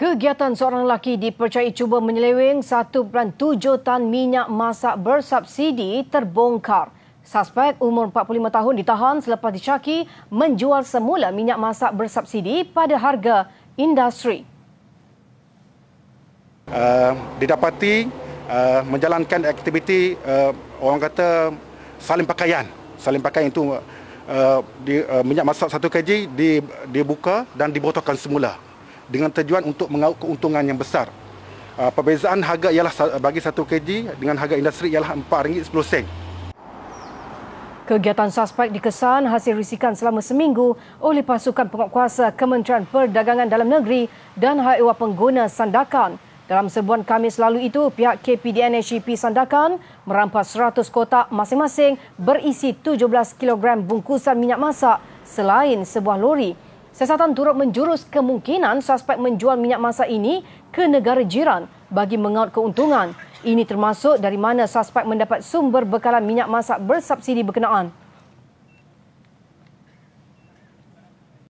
Kegiatan seorang lelaki dipercayai cuba menyeleweng 1.7 tan minyak masak bersubsidi terbongkar. Suspek umur 45 tahun ditahan selepas dicaki menjual semula minyak masak bersubsidi pada harga industri. Uh, didapati uh, menjalankan aktiviti uh, orang kata salin pakaian. Salin pakaian itu uh, di, uh, minyak masak 1 kg dibuka dan dibotolkan semula dengan tujuan untuk mengaut keuntungan yang besar. Uh, perbezaan harga ialah bagi 1 kg dengan harga industri ialah RM4.10. Kegiatan suspek dikesan hasil risikan selama seminggu oleh pasukan penguatkuasa Kementerian Perdagangan Dalam Negeri dan Haiwa Pengguna Sandakan. Dalam serbuan Kamis lalu itu, pihak KPDN HGP e Sandakan merampas 100 kotak masing-masing berisi 17 kilogram bungkusan minyak masak selain sebuah lori. Siasatan turut menjurus kemungkinan suspek menjual minyak masa ini ke negara jiran bagi mengaut keuntungan. Ini termasuk dari mana suspek mendapat sumber bekalan minyak masak bersubsidi berkenaan.